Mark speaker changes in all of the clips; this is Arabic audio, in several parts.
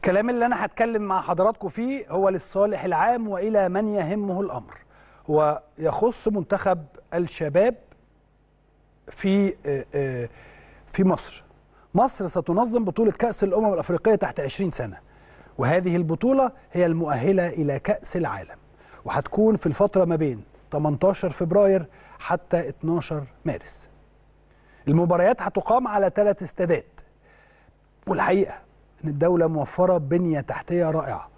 Speaker 1: الكلام اللي أنا هتكلم مع حضراتكم فيه هو للصالح العام وإلى من يهمه الأمر هو يخص منتخب الشباب في آه، آه، في مصر مصر ستنظم بطولة كأس الأمم الأفريقية تحت 20 سنة وهذه البطولة هي المؤهلة إلى كأس العالم وهتكون في الفترة ما بين 18 فبراير حتى 12 مارس المباريات هتقام على ثلاث استادات والحقيقة ان الدوله موفره بنيه تحتيه رائعه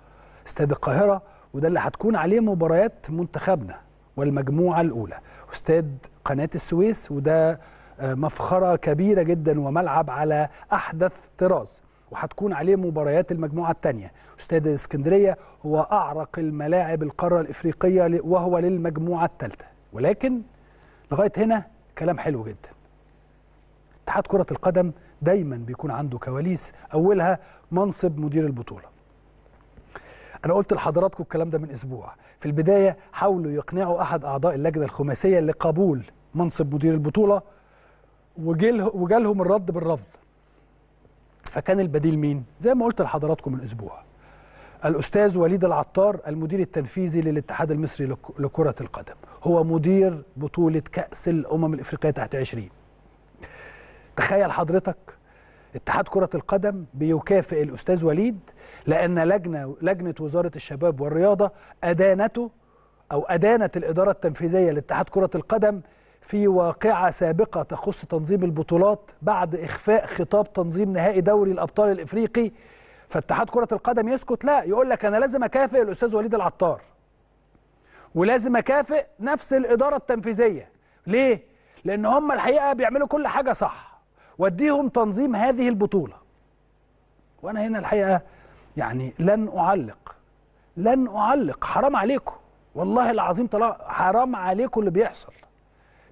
Speaker 1: استاد القاهره وده اللي هتكون عليه مباريات منتخبنا والمجموعه الاولى استاد قناه السويس وده آه، مفخره كبيره جدا وملعب على احدث طراز وهتكون عليه مباريات المجموعه الثانيه استاد الاسكندريه هو اعرق الملاعب القاره الافريقيه وهو للمجموعه الثالثه ولكن لغايه هنا كلام حلو جدا اتحاد كرة القدم دايما بيكون عنده كواليس أولها منصب مدير البطولة أنا قلت لحضراتكم الكلام ده من أسبوع في البداية حاولوا يقنعوا أحد أعضاء اللجنة الخماسية لقبول منصب مدير البطولة وجالهم الرد بالرفض فكان البديل مين؟ زي ما قلت لحضراتكم من أسبوع الأستاذ وليد العطار المدير التنفيذي للاتحاد المصري لكرة القدم هو مدير بطولة كأس الأمم الإفريقية تحت 20 تخيل حضرتك اتحاد كرة القدم بيكافئ الأستاذ وليد لأن لجنة لجنة وزارة الشباب والرياضة أدانته أو أدانت الإدارة التنفيذية لاتحاد كرة القدم في واقعة سابقة تخص تنظيم البطولات بعد إخفاء خطاب تنظيم نهائي دوري الأبطال الإفريقي فاتحاد كرة القدم يسكت لا يقول لك أنا لازم أكافئ الأستاذ وليد العطار ولازم أكافئ نفس الإدارة التنفيذية ليه؟ لأن هم الحقيقة بيعملوا كل حاجة صح واديهم تنظيم هذه البطولة وأنا هنا الحقيقة يعني لن أعلق لن أعلق حرام عليكم والله العظيم طلع حرام عليكم اللي بيحصل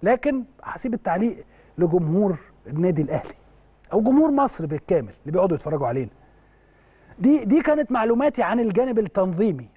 Speaker 1: لكن هسيب التعليق لجمهور النادي الأهلي أو جمهور مصر بالكامل اللي بيقعدوا يتفرجوا علينا دي دي كانت معلوماتي عن الجانب التنظيمي